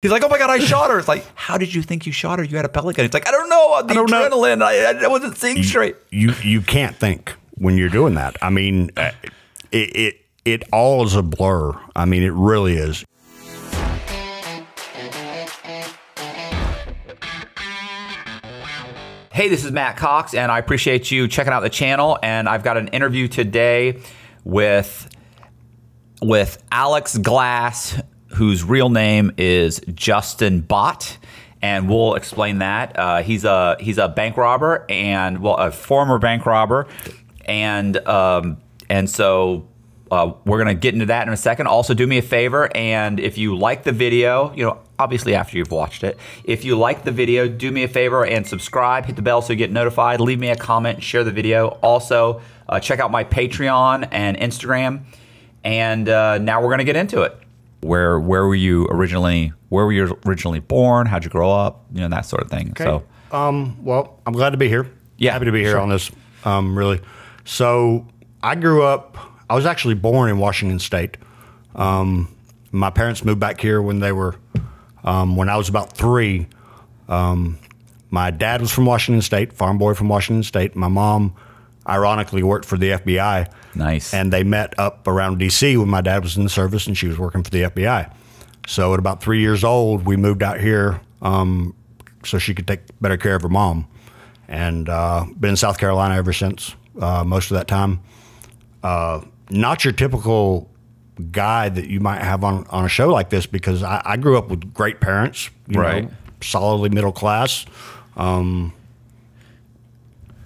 He's like, oh my god, I shot her. It's like, how did you think you shot her? You had a pellet gun. It's like, I don't know. Uh, the I don't adrenaline. Know. I, I, wasn't seeing you, straight. You you can't think when you're doing that. I mean, uh, it, it it all is a blur. I mean, it really is. Hey, this is Matt Cox, and I appreciate you checking out the channel. And I've got an interview today with with Alex Glass whose real name is Justin Bott and we'll explain that. Uh, he's a he's a bank robber and well a former bank robber, and um, and so. Uh, we're gonna get into that in a second. Also, do me a favor, and if you like the video, you know, obviously after you've watched it, if you like the video, do me a favor and subscribe, hit the bell so you get notified. Leave me a comment, share the video. Also, uh, check out my Patreon and Instagram. And uh, now we're gonna get into it where where were you originally where were you originally born how'd you grow up you know that sort of thing okay. so um, well i'm glad to be here yeah happy to be here sure. on this um, really so i grew up i was actually born in washington state um, my parents moved back here when they were um, when i was about three um, my dad was from washington state farm boy from washington state my mom ironically worked for the FBI. Nice. And they met up around DC when my dad was in the service and she was working for the FBI. So at about three years old, we moved out here um, so she could take better care of her mom. And uh, been in South Carolina ever since, uh, most of that time. Uh, not your typical guy that you might have on, on a show like this because I, I grew up with great parents, right. Know, solidly middle class. Um,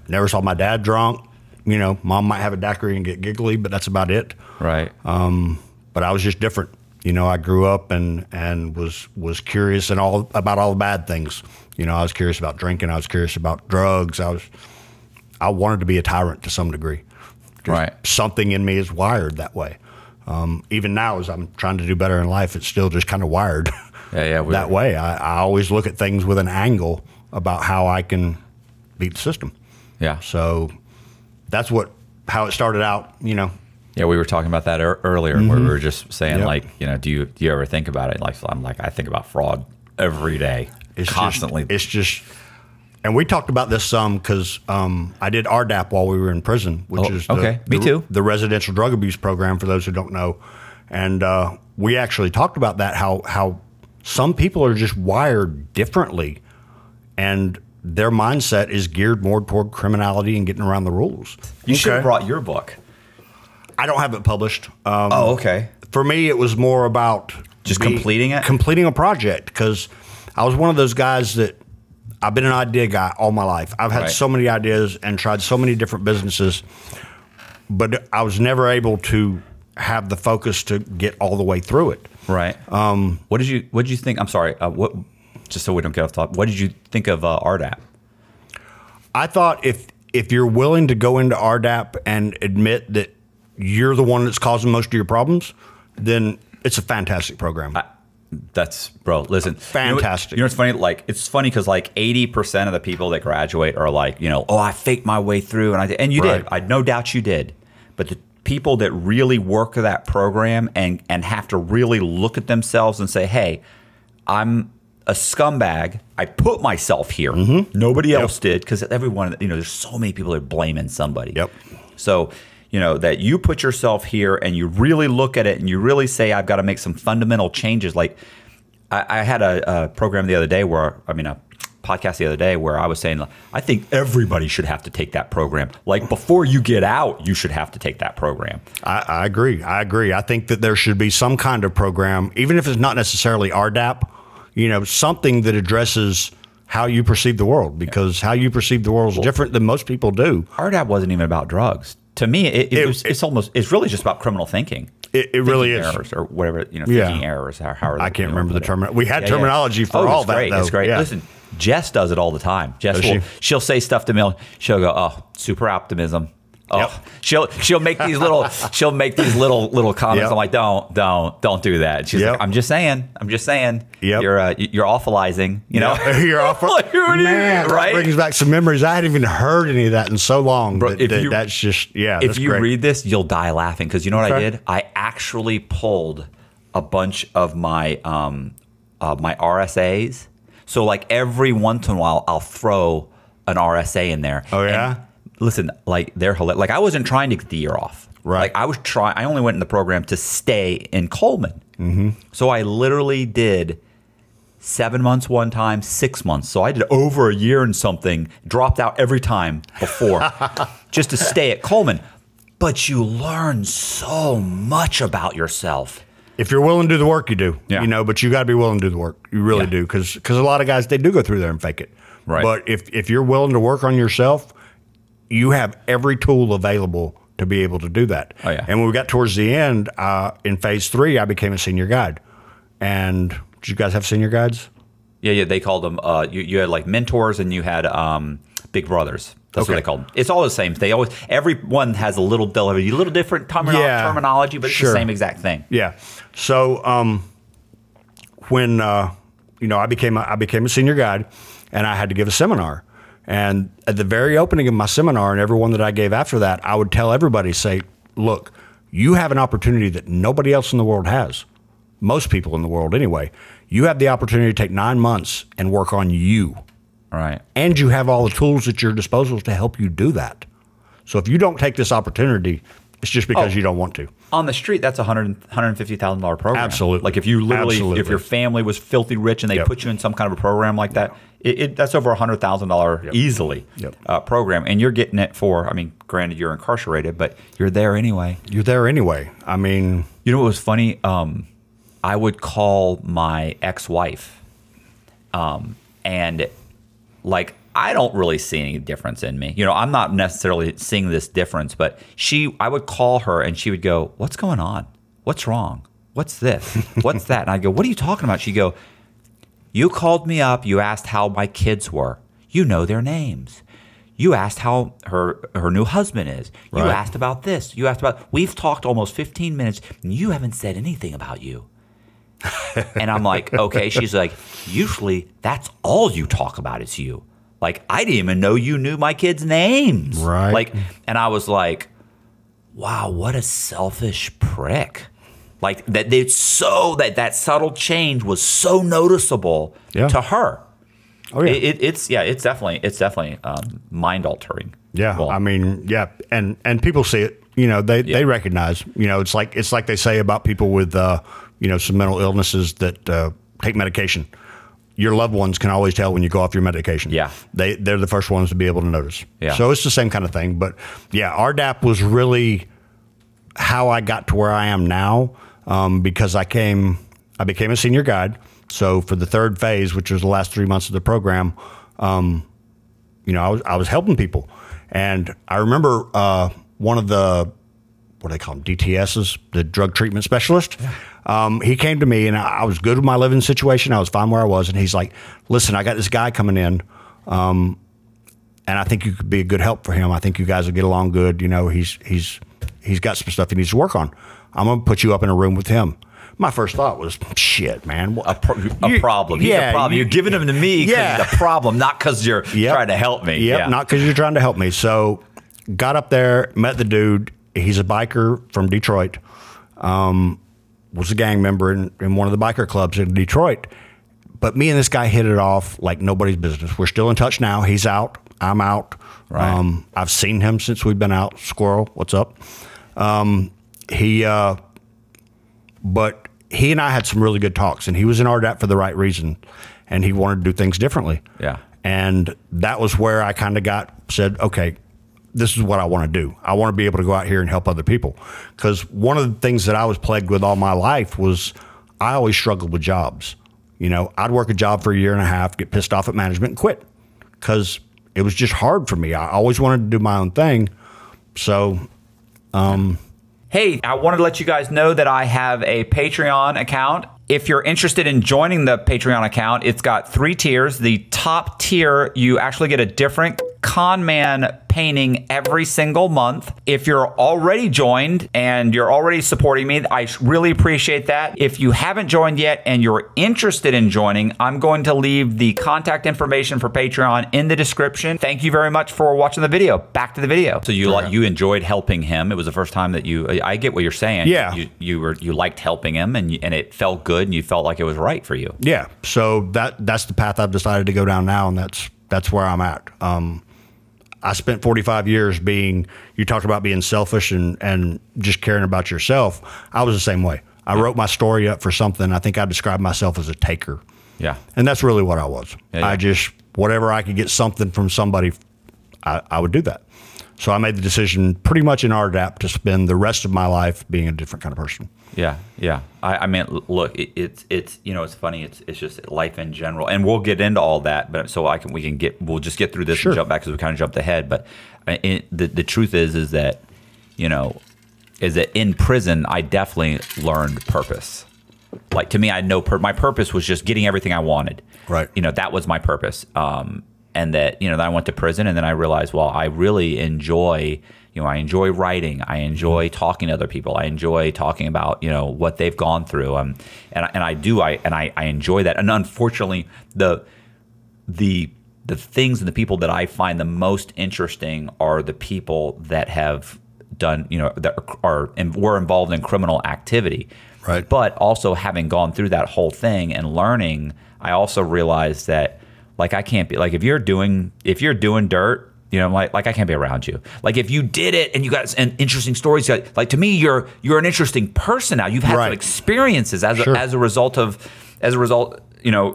never saw my dad drunk you know, mom might have a daiquiri and get giggly, but that's about it. Right. Um, but I was just different. You know, I grew up and and was was curious and all about all the bad things. You know, I was curious about drinking. I was curious about drugs. I was, I wanted to be a tyrant to some degree. Just right. Something in me is wired that way. Um, even now, as I'm trying to do better in life, it's still just kind of wired. Yeah, yeah. that way, I, I always look at things with an angle about how I can beat the system. Yeah. So that's what how it started out. You know. Yeah, we were talking about that er- earlier, mm-hmm. where we mm-hmm. were just saying yep. like, you know, do you do you ever think about it? Like, I'm like, I think about fraud every day, it's constantly. Just, it's just. And we talked about this some because um, I did RDAP while we were in prison, which oh, is the, okay. Me the, too. The residential drug abuse program for those who don't know, and uh, we actually talked about that how how some people are just wired differently, and their mindset is geared more toward criminality and getting around the rules. You okay. should have brought your book. I don't have it published. Um, oh, okay. For me, it was more about just completing it, completing a project because I was one of those guys that I've been an idea guy all my life. I've had right. so many ideas and tried so many different businesses, but I was never able to have the focus to get all the way through it. Right. Um, what did you What did you think? I'm sorry. Uh, what just so we don't get off topic, what did you think of uh, RDAP? I thought if if you're willing to go into RDAP and admit that you're the one that's causing most of your problems, then it's a fantastic program. I, that's bro. Listen, fantastic. You know, you know what's funny? Like it's funny because like eighty percent of the people that graduate are like, you know, oh, I faked my way through, and I and you right. did. I no doubt you did, but the people that really work that program and and have to really look at themselves and say, hey, I'm a scumbag. I put myself here. Mm-hmm. Nobody yep. else did because everyone, you know, there's so many people that are blaming somebody. Yep. So, you know, that you put yourself here and you really look at it and you really say, I've got to make some fundamental changes. Like, I, I had a, a, program the other day where, I mean, a podcast the other day where I was saying, I think everybody should have to take that program. Like, before you get out, you should have to take that program. I, I agree. I agree. I think that there should be some kind of program, even if it's not necessarily RDAP you know, something that addresses how you perceive the world because yeah. how you perceive the world is well, different than most people do. Art app wasn't even about drugs. To me, it, it, it, was, it's almost it's really just about criminal thinking. It, really is errors or whatever you know thinking yeah. errors. How, how I can't remember the term. We had yeah, terminology for oh, all that. Great. Though. great. Listen, Jess does it all the time. Jess, will, she? will say stuff to me. She'll go, "Oh, super optimism." Oh, yep. she'll she'll make these little she'll make these little little comments. Yep. I'm like, don't don't don't do that. She's yep. like, I'm just saying, I'm just saying. Yep. you're uh, you're awfulizing. You know, you're awful. like, Man, right? brings back some memories. I hadn't even heard any of that in so long. Bro, that, you, that's just yeah. If you great. read this, you'll die laughing because you know what okay. I did? I actually pulled a bunch of my um uh, my RSAs. So like every once in a while, I'll throw an RSA in there. Oh yeah. And listen, like they're like I wasn't trying to get the year off. Right. Like I was trying. I only went in the program to stay in Coleman. Mm-hmm. So I literally did seven months one time, six months. So I did over a year and something. Dropped out every time before, just to stay at Coleman. But you learn so much about yourself. If you're willing to do the work, you do. Yeah. You know, but you got to be willing to do the work. You really yeah. do, because because a lot of guys they do go through there and fake it. Right. But if if you're willing to work on yourself you have every tool available to be able to do that. Oh, yeah. And when we got towards the end, uh, in phase three, I became a senior guide. And did you guys have senior guides? Yeah, yeah. They called them. Uh, you, you had like mentors, and you had um, big brothers. That's okay. what they called. them. It's all the same. They always everyone has a little they'll have a little different termino yeah, terminology, but it's sure. the same exact thing. Yeah. So um, when uh, you know I became a, I became a senior guide, and I had to give a seminar, and at the very opening of my seminar and everyone that I gave after that, I would tell everybody, say, look, you have an opportunity that nobody else in the world has. Most people in the world, anyway. You have the opportunity to take nine months and work on you. Right. And you have all the tools at your disposal to help you do that. So if you don't take this opportunity, it's just because oh, you don't want to. On the street, that's a hundred hundred fifty thousand dollar program. Absolutely. Like if you literally, Absolutely. if your family was filthy rich and they yep. put you in some kind of a program like that, it, it, that's over a hundred thousand dollar yep. easily yep. Uh, program, and you're getting it for. I mean, granted, you're incarcerated, but you're there anyway. You're there anyway. I mean, you know what was funny? Um, I would call my ex-wife, um, and like I don't really see any difference in me. You know, I'm not necessarily seeing this difference, but she, I would call her and she would go, "What's going on? What's wrong?" what's this? What's that? And I go, what are you talking about? She go, you called me up, you asked how my kids were. You know their names. You asked how her her new husband is. You right. asked about this. You asked about we've talked almost 15 minutes and you haven't said anything about you. and I'm like, okay. She's like, usually that's all you talk about is you. Like, I didn't even know you knew my kids' names. Right. Like, and I was like, wow, what a selfish prick. Like that, they so that that subtle change was so noticeable yeah. to her. Oh yeah, it, it, it's yeah, it's definitely it's definitely um, mind altering. Yeah, well, I mean, yeah, and and people see it. You know, they yeah. they recognize. You know, it's like it's like they say about people with uh, you know some mental illnesses that uh, take medication. Your loved ones can always tell when you go off your medication. Yeah, they they're the first ones to be able to notice. Yeah, so it's the same kind of thing. But yeah, RDAP was really how I got to where I am now um, because I came, I became a senior guide. So for the third phase, which was the last three months of the program, um, you know, I was, I was helping people. And I remember uh, one of the, what do they call them, DTSs, the drug treatment specialist. Um, he came to me and I, was good with my living situation. I was fine where I was. And he's like, listen, I got this guy coming in. Um, and I think you could be a good help for him. I think you guys will get along good. You know, he's, he's, he's got some stuff he needs to work on. I'm going to put you up in a room with him. My first thought was, shit, man. A, pro- a problem. He's yeah, a problem. You, are giving him to me because yeah. he's a problem, not because you're yep. trying to help me. Yep, yeah, not because you're trying to help me. So got up there, met the dude. He's a biker from Detroit. Um, was a gang member in, in one of the biker clubs in Detroit. But me and this guy hit it off like nobody's business. We're still in touch now. He's out. I'm out. Right. Um, I've seen him since we've been out. Squirrel, what's up? Um, he, uh, but he and I had some really good talks, and he was in RDAP for the right reason, and he wanted to do things differently. Yeah. And that was where I kind of got said, okay, this is what I want to do. I want to be able to go out here and help other people. Because one of the things that I was plagued with all my life was I always struggled with jobs. You know, I'd work a job for a year and a half, get pissed off at management, and quit because it was just hard for me. I always wanted to do my own thing. So, um, Hey, I wanted to let you guys know that I have a Patreon account. If you're interested in joining the Patreon account, it's got three tiers. The top tier, you actually get a different con man painting every single month. If you're already joined and you're already supporting me, I really appreciate that. If you haven't joined yet and you're interested in joining, I'm going to leave the contact information for Patreon in the description. Thank you very much for watching the video. Back to the video. So you like you enjoyed helping him. It was the first time that you I get what you're saying. Yeah. You, you were you liked helping him and you, and it felt good and you felt like it was right for you. Yeah. So that that's the path I've decided to go down now and that's that's where I'm at. Um, I spent 45 years being, you talked about being selfish and, and just caring about yourself. I was the same way. I wrote my story up for something. I think I described myself as a taker. Yeah. And that's really what I was. Yeah, yeah. I just, whatever I could get something from somebody, I, I would do that. So I made the decision pretty much in RDAP to spend the rest of my life being a different kind of person. Yeah, yeah. I, I mean, look, it, it's it's you know, it's funny. It's it's just life in general, and we'll get into all that. But so I can we can get we'll just get through this sure. and jump back because we kind of jumped ahead. But it, the the truth is is that you know is that in prison I definitely learned purpose. Like to me, I know pur- my purpose was just getting everything I wanted. Right. You know that was my purpose. Um, and that you know that I went to prison and then I realized well I really enjoy you know I enjoy writing I enjoy mm-hmm. talking to other people I enjoy talking about you know what they've gone through um and and I do I and I I enjoy that and unfortunately the the the things and the people that I find the most interesting are the people that have done you know that are and were involved in criminal activity right but also having gone through that whole thing and learning I also realized that like I can't be like if you're doing if you're doing dirt, you know, like like I can't be around you. Like if you did it and you got an interesting stories, like, like to me, you're you're an interesting person now. You've had right. some experiences as sure. a, as a result of as a result, you know,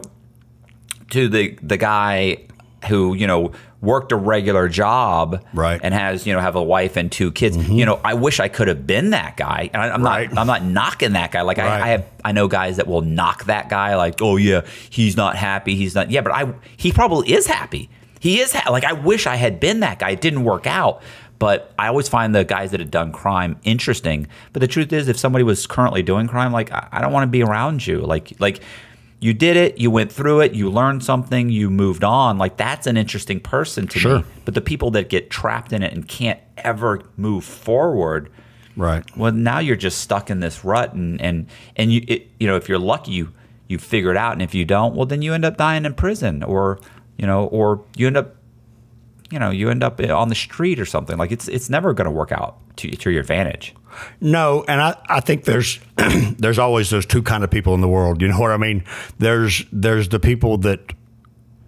to the the guy who you know worked a regular job right. and has you know have a wife and two kids mm-hmm. you know i wish i could have been that guy and I, am right. not i'm not knocking that guy like right. I, I, have i know guys that will knock that guy like oh yeah he's not happy he's not yeah but i he probably is happy he is ha- like i wish i had been that guy it didn't work out but I always find the guys that had done crime interesting. But the truth is, if somebody was currently doing crime, like I, I don't want to be around you. Like, like you did it, you went through it, you learned something, you moved on. Like that's an interesting person to sure. me. But the people that get trapped in it and can't ever move forward, right? Well, now you're just stuck in this rut, and and and you it, you know if you're lucky, you you figure it out, and if you don't, well then you end up dying in prison, or you know, or you end up you know you end up eh, on the street or something like it's it's never going to work out to, to your advantage no and i, I think there's there's always those two kind of people in the world you know what i mean there's there's the people that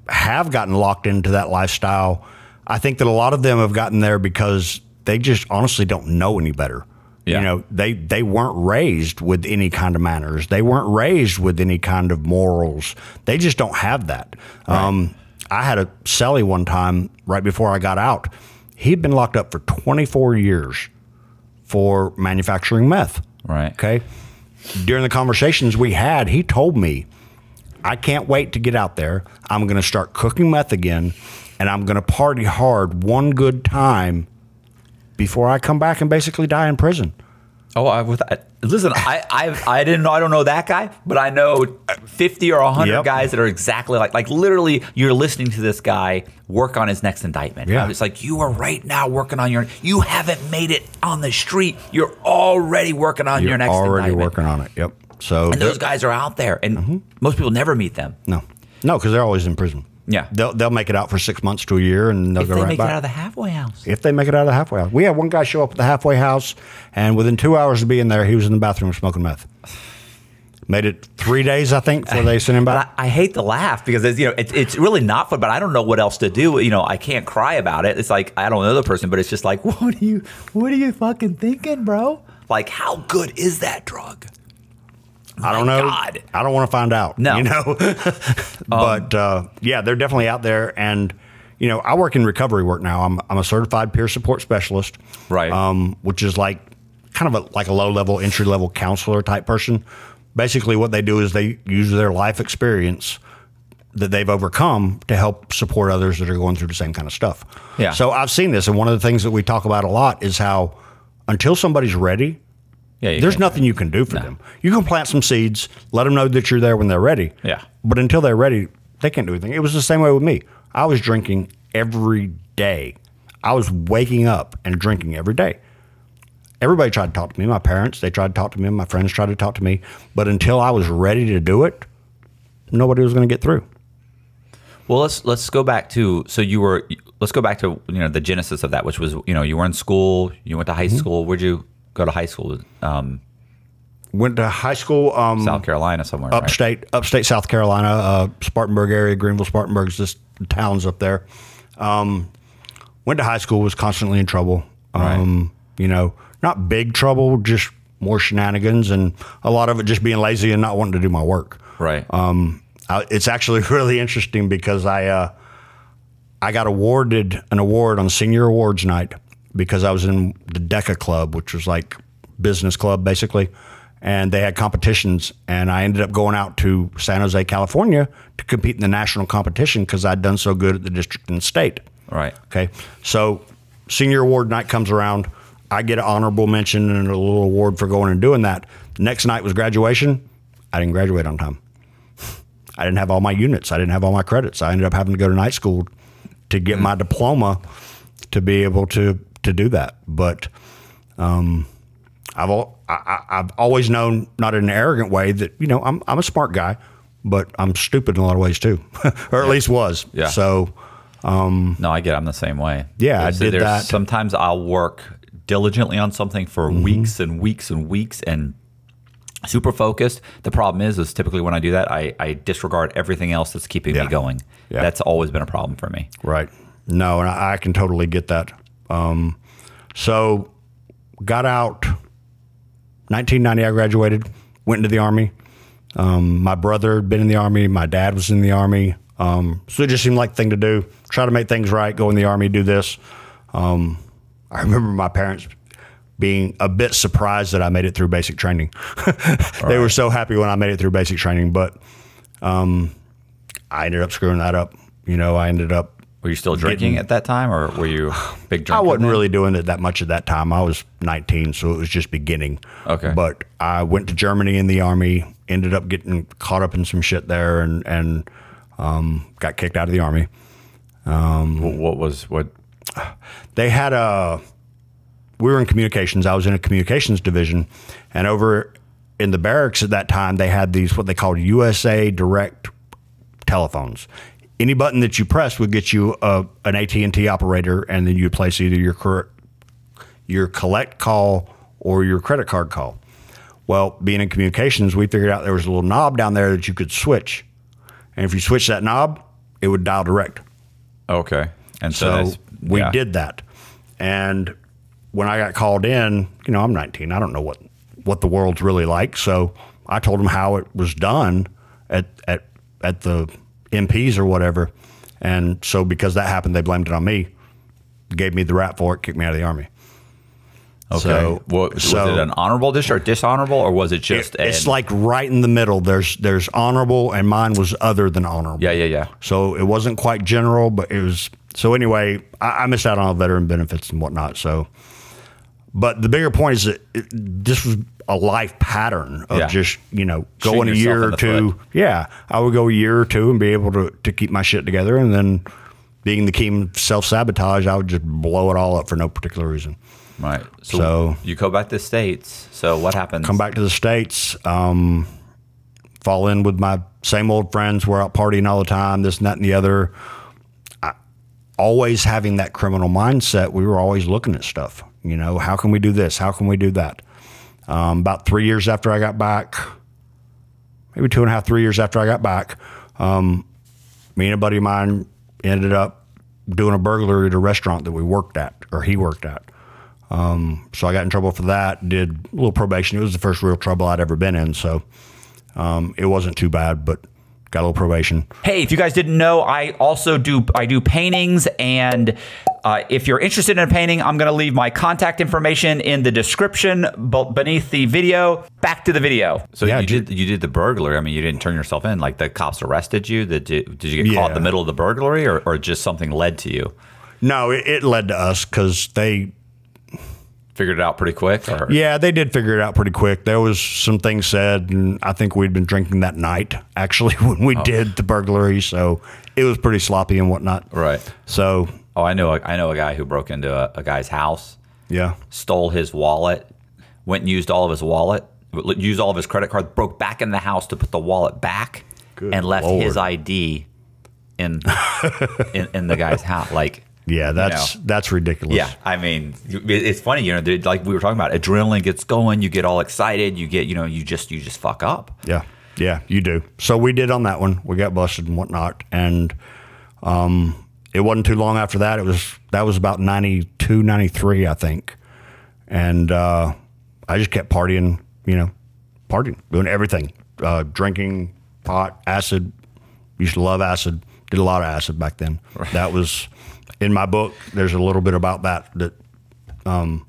have gotten locked into that lifestyle i think that a lot of them have gotten there because they just honestly don't know any better yeah. you know they they weren't raised with any kind of manners they weren't raised with any kind of morals they just don't have that right. um, I had a Sally one time right before I got out. He'd been locked up for 24 years for manufacturing meth. Right. Okay. During the conversations we had, he told me, I can't wait to get out there. I'm going to start cooking meth again and I'm going to party hard one good time before I come back and basically die in prison. Oh, I with listen, I I I didn't I don't know that guy, but I know 50 or 100 yep. guys that are exactly like like literally you're listening to this guy work on his next indictment. Yeah. It's like you are right now working on your you haven't made it on the street. You're already working on you're your next already indictment. working on it. Yep. So And those guys are out there and mm -hmm. most people never meet them. No. No, cuz they're always in prison. Yeah, they'll they'll make it out for six months to a year, and they'll if go they right make It out of the halfway house. If they make it out of the halfway house, we had one guy show up at the halfway house, and within two hours of being there, he was in the bathroom smoking meth. Made it three days, I think, before they sent him back. I, I, hate to laugh because it's, you know it's, it's really not fun, but I don't know what else to do. You know, I can't cry about it. It's like I don't know the person, but it's just like, what are you, what are you fucking thinking, bro? Like, how good is that drug? I don't know. God. I don't want to find out. No, you know. but um, uh, yeah, they're definitely out there, and you know, I work in recovery work now. I'm I'm a certified peer support specialist, right? Um, which is like kind of a, like a low level entry level counselor type person. Basically, what they do is they use their life experience that they've overcome to help support others that are going through the same kind of stuff. Yeah. So I've seen this, and one of the things that we talk about a lot is how until somebody's ready yeah, there's nothing you can do for no. them. You can plant some seeds, let them know that you're there when they're ready. Yeah. But until they're ready, they can't do anything. It was the same way with me. I was drinking every day. I was waking up and drinking every day. Everybody tried to talk to me. My parents, they tried to talk to me. My friends tried to talk to me. But until I was ready to do it, nobody was going to get through. Well, let's let's go back to so you were let's go back to you know the genesis of that, which was you know you were in school, you went to high mm -hmm. school. Where'd you go to high school. Um, Went to high school, um, South Carolina somewhere, upstate, right? upstate South Carolina, uh, Spartanburg area, Greenville, Spartanburg's just towns up there. Um, went to high school, was constantly in trouble. Right. Um, you know, not big trouble, just more shenanigans, and a lot of it just being lazy and not wanting to do my work. Right. Um, I, it's actually really interesting because I uh, I got awarded an award on senior awards night because I was in the DECA club, which was like business club basically, and they had competitions. And I ended up going out to San Jose, California, to compete in the national competition because I'd done so good at the district and state. Right. Okay. So senior award night comes around. I get an honorable mention and a little award for going and doing that. The next night was graduation. I didn't graduate on time. I didn't have all my units. I didn't have all my credits. I ended up having to go to night school to get mm. my diploma to be able to to do that. But um, I've I, have always known, not in an arrogant way, that you know I'm I'm a smart guy, but I'm stupid in a lot of ways too, or yeah. at least was. Yeah. So. Um, no, I get. It. I'm the same way. Yeah, there's, I did that. Sometimes I'll work diligently on something for mm -hmm. weeks and weeks and weeks and super focused. The problem is, is typically when I do that, I, I disregard everything else that's keeping yeah. me going. Yeah. That's always been a problem for me. Right. No, and I, I can totally get that. Um, so got out 1990. I graduated, went into the army. Um, my brother had been in the army. My dad was in the army. Um, so it just seemed like the thing to do. Try to make things right. Go in the army. Do this. Um, I remember my parents being a bit surprised that I made it through basic training. they right. were so happy when I made it through basic training, but um, I ended up screwing that up. You know, I ended up were you still drinking at that time, or were you big drinker? I wasn't then? really doing it that much at that time. I was 19, so it was just beginning. Okay. But I went to Germany in the army, ended up getting caught up in some shit there, and and um, got kicked out of the army. Um, what was what? They had a. We were in communications. I was in a communications division, and over in the barracks at that time, they had these what they called USA Direct telephones any button that you press would get you a, an AT&T operator, and then you place either your your collect call or your credit card call. Well, being in communications, we figured out there was a little knob down there that you could switch, and if you switch that knob, it would dial direct. Okay, and so, so we did that, and when I got called in, you know, I'm 19, I don't know what what the world's really like, so I told them how it was done at at at the MPs or whatever. And so because that happened, they blamed it on me, gave me the rap for it, kicked me out of the army. Okay. So, so, was it an honorable dish or dishonorable, or was it just? It, it's like right in the middle. There's there's honorable, and mine was other than honorable. Yeah, yeah, yeah. So it wasn't quite general, but it was. So anyway, I, I missed out on all veteran benefits and whatnot. So but the bigger point is that it, this was a life pattern of yeah. just you know going a year or two. Foot. Yeah, I would go a year or two and be able to to keep my shit together, and then being the king of self sabotage, I would just blow it all up for no particular reason. Right. So, so, you go back to the states. So what happens? Come back to the states. Um, fall in with my same old friends. We're out partying all the time. This, and that, and the other. I, always having that criminal mindset. We were always looking at stuff. You know, how can we do this? How can we do that? Um, about three years after I got back, maybe two and a half, three years after I got back, um, me and a buddy of mine ended up doing a burglary at a restaurant that we worked at, or he worked at. Um, so I got in trouble for that, did a little probation. It was the first real trouble I'd ever been in. So um, it wasn't too bad, but got a little probation. Hey, if you guys didn't know, I also do I do paintings and uh, if you're interested in a painting, I'm going to leave my contact information in the description beneath the video. Back to the video. So yeah, you did you did the burglary. I mean, you didn't turn yourself in. Like the cops arrested you. The, did, did you get yeah. caught in the middle of the burglary, or, or just something led to you? No, it, it led to us because they figured it out pretty quick. Or? Yeah, they did figure it out pretty quick. There was some things said, and I think we'd been drinking that night actually when we oh. did the burglary, so it was pretty sloppy and whatnot. Right. So Oh, I know. I know a guy who broke into a, a guy's house. Yeah. Stole his wallet. Went and used all of his wallet. Used all of his credit cards. Broke back in the house to put the wallet back, Good and left Lord. his ID in, in in the guy's house. Like. Yeah, that's you know. that's ridiculous. Yeah, I mean, it's funny, you know, like we were talking about, adrenaline gets going, you get all excited, you get, you know, you just you just fuck up. Yeah, yeah, you do. So we did on that one. We got busted and whatnot, and um, it wasn't too long after that. It was that was about 92, 93, I think. And uh, I just kept partying, you know, partying, doing everything, uh, drinking, pot, acid. Used to love acid. Did a lot of acid back then. Right. That was in my book. There's a little bit about that that um,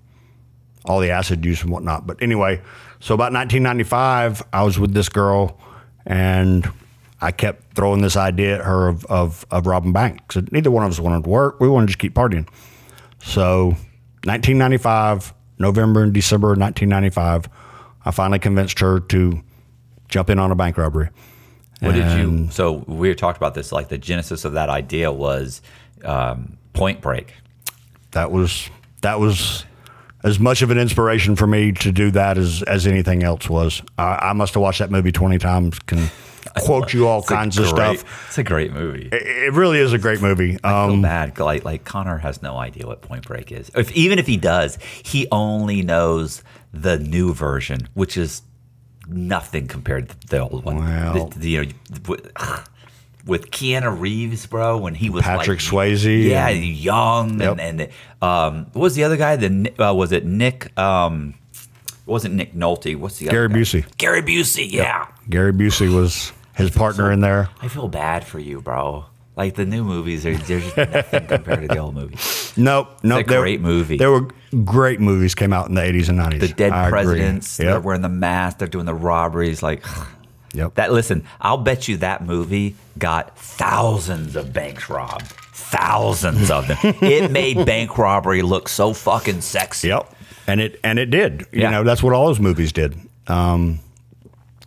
all the acid use and whatnot. But anyway, so about 1995, I was with this girl, and I kept throwing this idea at her of, of, of robbing banks. Neither one of us wanted to work. We wanted to just keep partying. So, 1995, November and December of 1995, I finally convinced her to jump in on a bank robbery. What and did you? So, we talked about this. Like, the genesis of that idea was um, Point Break. That was, that was as much of an inspiration for me to do that as, as anything else was. I, I must have watched that movie 20 times. Can, quote you all kinds great, of stuff. It's a great movie. It, it really is a great movie. I feel um, bad. Like, like Connor has no idea what Point Break is. If even if he does, he only knows the new version, which is nothing compared to the old one. Well, the, the, you know. With, with Keanu Reeves, bro, when he was Patrick like, Swayze, yeah, and, young, yep. and, and um, what was the other guy? The uh, was it Nick? Um, wasn't Nick Nolte. What's the Gary other guy? Busey. Gary Busey, yeah. Yep. Gary Busey was his partner so, in there. I feel bad for you, bro. Like the new movies are just nothing compared to the old movies. Nope, nope. great movie. There were great movies came out in the eighties and nineties. The dead I presidents. Agree. Yep. They're wearing the mask. They're doing the robberies. Like, yep. That listen, I'll bet you that movie got thousands of banks robbed. Thousands of them. it made bank robbery look so fucking sexy. Yep and it and it did. You know, that's what all those movies did. Um,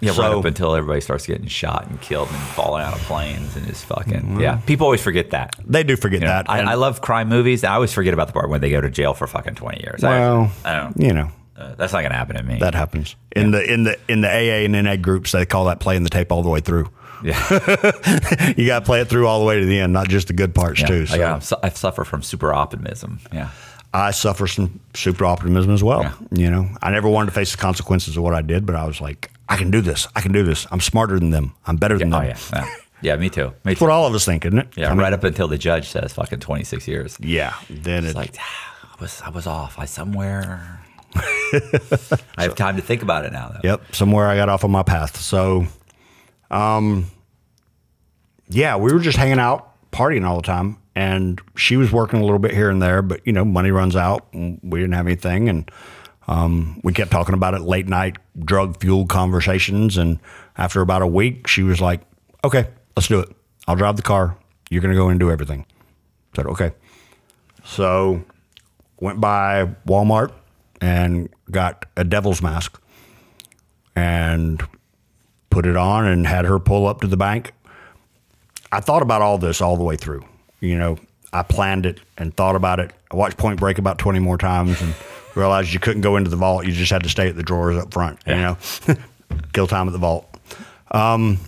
yeah, so, right up until everybody starts getting shot and killed and falling out of planes and just fucking. Mm-hmm. Yeah, people always forget that. They do forget you know, that. I, I, love crime movies. I always forget about the part when they go to jail for fucking twenty years. Well, I, I don't, you know. Uh, that's not going to happen to me. That happens in yeah. the in the in the AA and NA groups. They call that playing the tape all the way through. Yeah, you got to play it through all the way to the end, not just the good parts yeah. too. So. I, got, I suffer from super optimism. Yeah, I suffer some super optimism as well. Yeah. You know, I never wanted to face the consequences of what I did, but I was like, I can do this. I can do this. I'm smarter than them. I'm better than yeah, oh, them. Oh yeah. yeah. me too. Me That's too. what all of us think, isn't it? Yeah, I mean, right up until the judge says fucking 26 years. Yeah. Then it's it, like, ah, I was, I was off. I somewhere. I have time to think about it now. Though. Yep. Somewhere I got off on my path. So, um, yeah, we were just hanging out, partying all the time and she was working a little bit here and there, but you know, money runs out. And we didn't have anything, and um, we kept talking about it late night, drug fueled conversations. And after about a week, she was like, "Okay, let's do it. I'll drive the car. You're gonna go and do everything." I said, "Okay." So went by Walmart and got a devil's mask and put it on and had her pull up to the bank. I thought about all this all the way through you know, I planned it and thought about it. I watched Point Break about 20 more times and realized you couldn't go into the vault. You just had to stay at the drawers up front, yeah. you know, kill time at the vault. Um,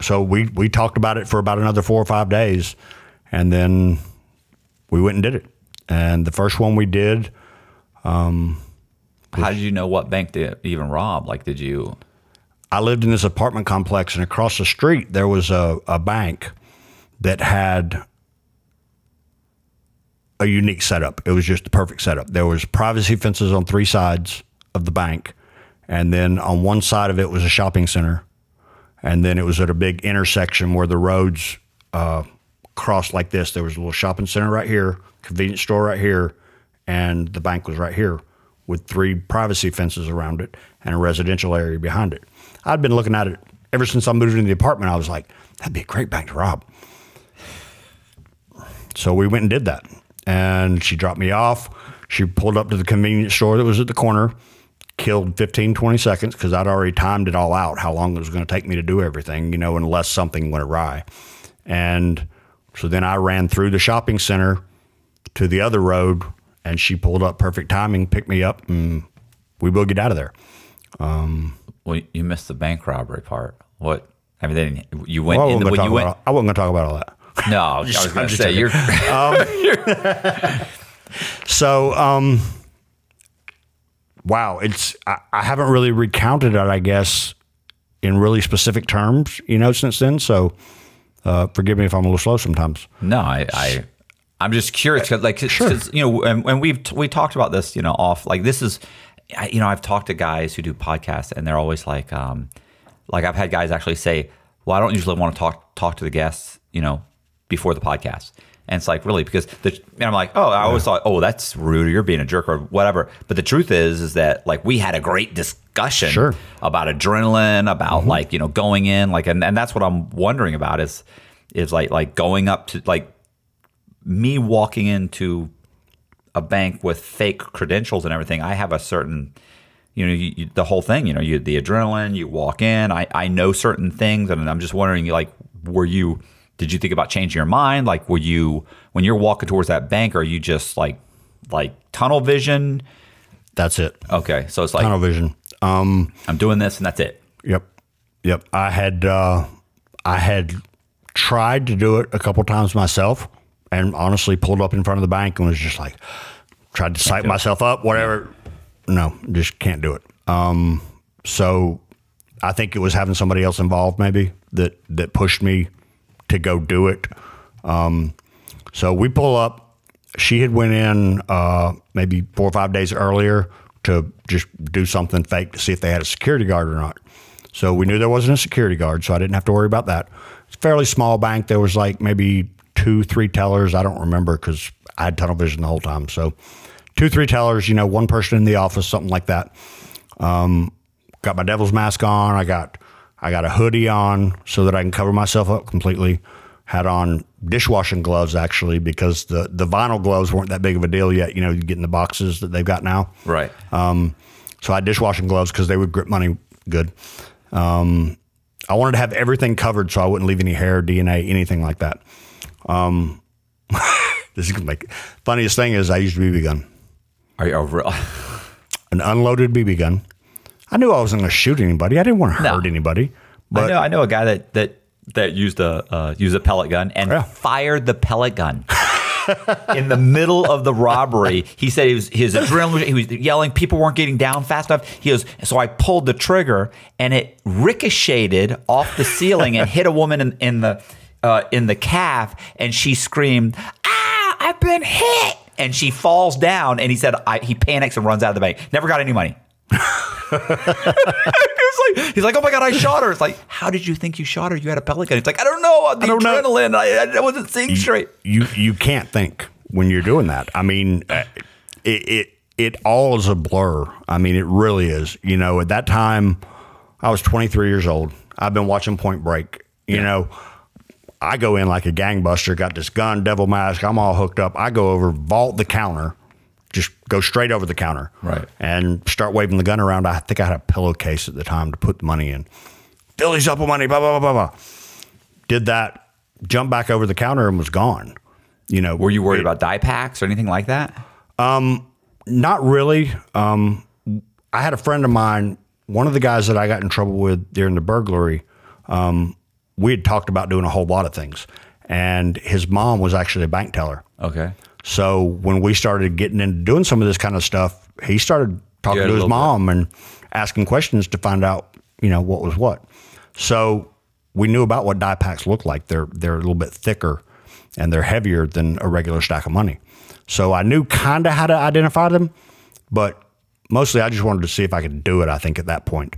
so we, we talked about it for about another four or five days and then we went and did it. And the first one we did, um, how did you know what bank to even rob? Like, did you? I lived in this apartment complex, and across the street there was a, a bank that had a unique setup. It was just the perfect setup. There was privacy fences on three sides of the bank, and then on one side of it was a shopping center, and then it was at a big intersection where the roads uh, crossed like this. There was a little shopping center right here, convenience store right here, and the bank was right here with three privacy fences around it and a residential area behind it. I'd been looking at it ever since I moved into the apartment. I was like, that'd be a great bank to rob. So we went and did that. And she dropped me off. She pulled up to the convenience store that was at the corner, killed 15, 20 seconds because I'd already timed it all out how long it was going to take me to do everything, you know, unless something went awry. And so then I ran through the shopping center to the other road and she pulled up perfect timing, picked me up, and we boogied out of there. Um, well, you missed the bank robbery part. What? I mean, you went. Well, I, wasn't the, you went I wasn't going to talk about all that. No, I was, going to say you're. Um, so, um, wow, it's I, I, haven't really recounted it, I guess, in really specific terms, you know, since then. So, uh, forgive me if I'm a little slow sometimes. No, I, I I'm just curious because, like, sure. you know, and, and, we've we talked about this, you know, off like this is, I, you know, I've talked to guys who do podcasts, and they're always like, um, like I've had guys actually say, well, I don't usually want to talk talk to the guests, you know, before the podcast. And it's like really because the and I'm like, oh, I always yeah. thought, oh, that's rude, you're being a jerk or whatever. But the truth is, is that like we had a great discussion sure. about adrenaline, about mm -hmm. like you know going in, like, and, and that's what I'm wondering about is is like like going up to like me walking into a bank with fake credentials and everything. I have a certain you know you, you, the whole thing you know you the adrenaline you walk in i i know certain things and i'm just wondering like were you did you think about changing your mind? Like, were you when you're walking towards that bank? Are you just like like tunnel vision? That's it. Okay, so it's like tunnel vision. Um, I'm doing this, and that's it. Yep, yep. I had uh, I had tried to do it a couple times myself, and honestly pulled up in front of the bank and was just like tried to psych myself up, whatever. Yeah. No, just can't do it. Um, so I think it was having somebody else involved maybe that that pushed me to go do it. Um, so we pull up. She had went in uh, maybe four or five days earlier to just do something fake to see if they had a security guard or not. So we knew there wasn't a security guard, so I didn't have to worry about that. It's a fairly small bank. There was like maybe two, three tellers. I don't remember because I had tunnel vision the whole time. So two, three tellers, you know, one person in the office, something like that. Um, got my devil's mask on. I got I got a hoodie on so that I can cover myself up completely. Had on dishwashing gloves actually because the the vinyl gloves weren't that big of a deal yet. You know, you get in the boxes that they've got now. Right. Um, so I had dishwashing gloves because they would grip money good. Um, I wanted to have everything covered so I wouldn't leave any hair, DNA, anything like that. Um, this is like funniest thing is I used a BB gun. Are you over oh, An unloaded BB gun. I knew I wasn't going to shoot anybody. I didn't want to no. hurt anybody. But I know I know a guy that that that used a uh, used a pellet gun and yeah. fired the pellet gun. in the middle of the robbery. He said was, his adrenaline. He was yelling. People weren't getting down fast enough. He goes, so I pulled the trigger, and it ricocheted off the ceiling and hit a woman in, in the uh, in the calf, and she screamed, "Ah, I've been hit!" And she falls down, and he said, he panics and runs out of the bank. Never got any money like, he's like, oh my god, I shot her. It's like, how did you think you shot her? You had a pelican! It's like, I don't know. The I don't adrenaline. Know. I, I, wasn't seeing you, straight. You you can't think when you're doing that. I mean, uh, it, it it all is a blur. I mean, it really is. You know, at that time, I was 23 years old. I've been watching Point Break. You yeah. know. I go in like a gangbuster, got this gun, devil mask. I'm all hooked up. I go over, vault the counter, just go straight over the counter. Right. And start waving the gun around. I think I had a pillowcase at the time to put the money in. Billy's up with money, blah, blah, blah, blah, blah. Did that, jump back over the counter and was gone. You know, were you worried it, about die packs or anything like that? Um, not really. Um, I had a friend of mine, one of the guys that I got in trouble with during the burglary. Um, we had talked about doing a whole lot of things, and his mom was actually a bank teller. Okay. So when we started getting into doing some of this kind of stuff, he started talking yeah, to his mom and asking questions to find out, you know, what was what. So we knew about what die packs look like. They're they're a little bit thicker and they're heavier than a regular stack of money. So I knew kind of how to identify them, but mostly I just wanted to see if I could do it, I think, at that point.